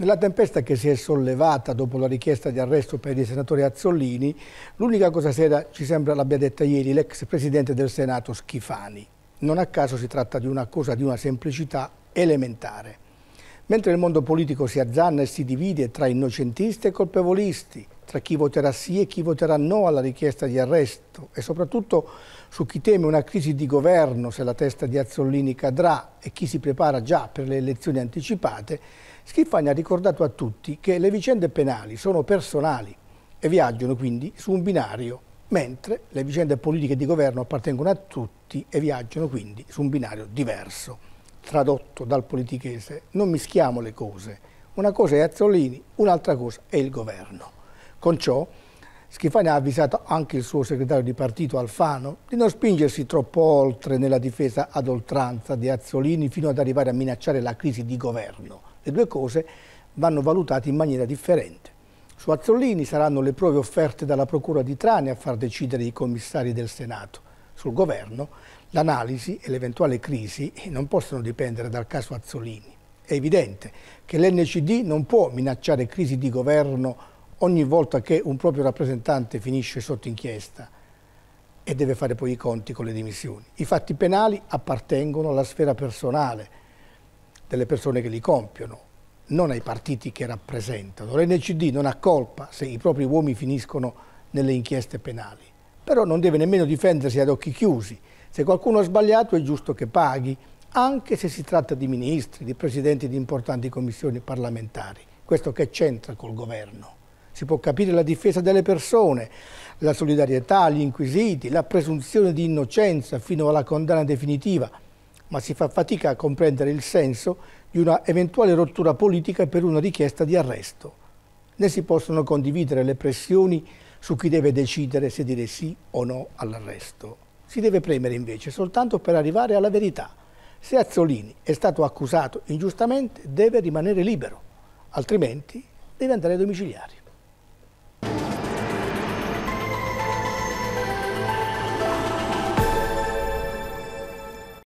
Nella tempesta che si è sollevata dopo la richiesta di arresto per il senatore Azzollini, l'unica cosa seria ci sembra l'abbia detta ieri l'ex presidente del Senato Schifani. Non a caso si tratta di una cosa di una semplicità elementare. Mentre il mondo politico si azzanna e si divide tra innocentisti e colpevolisti, tra chi voterà sì e chi voterà no alla richiesta di arresto e soprattutto su chi teme una crisi di governo se la testa di Azzollini cadrà e chi si prepara già per le elezioni anticipate, Schifani ha ricordato a tutti che le vicende penali sono personali e viaggiano quindi su un binario, mentre le vicende politiche di governo appartengono a tutti e viaggiano quindi su un binario diverso. Tradotto dal politichese, non mischiamo le cose. Una cosa è Azzolini, un'altra cosa è il governo. Con ciò, Schifani ha avvisato anche il suo segretario di partito Alfano di non spingersi troppo oltre nella difesa ad oltranza di Azzolini fino ad arrivare a minacciare la crisi di governo. Le due cose vanno valutate in maniera differente. Su Azzolini saranno le prove offerte dalla Procura di Trani a far decidere i commissari del Senato. Sul governo l'analisi e l'eventuale crisi non possono dipendere dal caso Azzolini. È evidente che l'NCD non può minacciare crisi di governo ogni volta che un proprio rappresentante finisce sotto inchiesta e deve fare poi i conti con le dimissioni. I fatti penali appartengono alla sfera personale delle persone che li compiono, non ai partiti che rappresentano. L'NCD non ha colpa se i propri uomini finiscono nelle inchieste penali, però non deve nemmeno difendersi ad occhi chiusi. Se qualcuno ha sbagliato è giusto che paghi, anche se si tratta di ministri, di presidenti di importanti commissioni parlamentari. Questo che c'entra col governo? si può capire la difesa delle persone, la solidarietà agli inquisiti, la presunzione di innocenza fino alla condanna definitiva, ma si fa fatica a comprendere il senso di una eventuale rottura politica per una richiesta di arresto. Né si possono condividere le pressioni su chi deve decidere se dire sì o no all'arresto. Si deve premere invece soltanto per arrivare alla verità. Se Azzolini è stato accusato ingiustamente deve rimanere libero, altrimenti deve andare ai domiciliari.